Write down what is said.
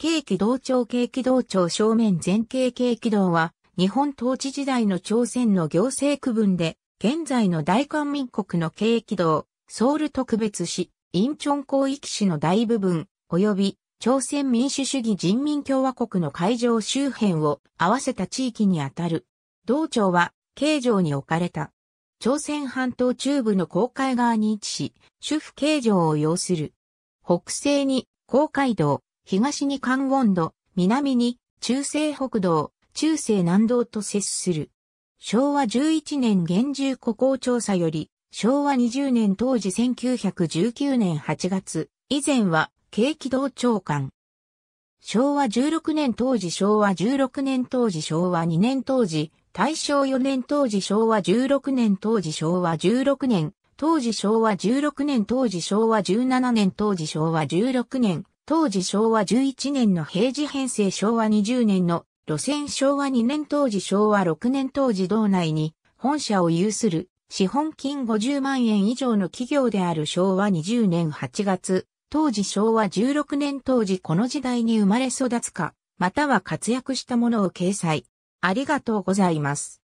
京畿道庁京畿道庁正面前景京畿道は、日本統治時代の朝鮮の行政区分で、現在の大韓民国の京畿道、ソウル特別市、インチョン広域市の大部分、及び朝鮮民主主義人民共和国の会場周辺を合わせた地域にあたる。道庁は、京城に置かれた。朝鮮半島中部の公海側に位置し、主府京城を要する。北西に、公海道、東に関温度、南に中西北道、中西南道と接する。昭和11年現住古港調査より、昭和20年当時1919年8月、以前は、景気道長官。昭和16年当時昭和16年当時昭和2年当時、大正4年当時昭和16年当時昭和16年、当時昭和16年当時昭和17年当時昭和16年、当時昭和11年の平時編成昭和20年の路線昭和2年当時昭和6年当時道内に本社を有する資本金50万円以上の企業である昭和20年8月、当時昭和16年当時この時代に生まれ育つか、または活躍したものを掲載。ありがとうございます。